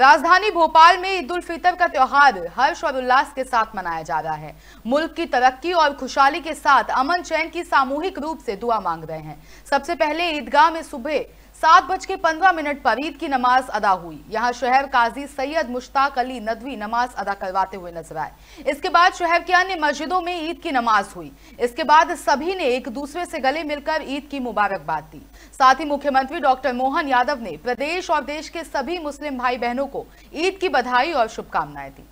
राजधानी भोपाल में ईद उल फितर का त्यौहार हर्ष और उल्लास के साथ मनाया जा रहा है मुल्क की तरक्की और खुशहाली के साथ अमन चैन की सामूहिक रूप से दुआ मांग रहे हैं सबसे पहले ईदगाह में सुबह सात बज के पंद्रह मिनट पर ईद की नमाज अदा हुई यहां शहर काजी सैयद मुश्ताक अली नदवी नमाज अदा करवाते हुए नजर आए इसके बाद शहर के अन्य मस्जिदों में ईद की नमाज हुई इसके बाद सभी ने एक दूसरे से गले मिलकर ईद की मुबारकबाद दी साथ ही मुख्यमंत्री डॉक्टर मोहन यादव ने प्रदेश और देश के सभी मुस्लिम भाई बहनों को ईद की बधाई और शुभकामनाएं दी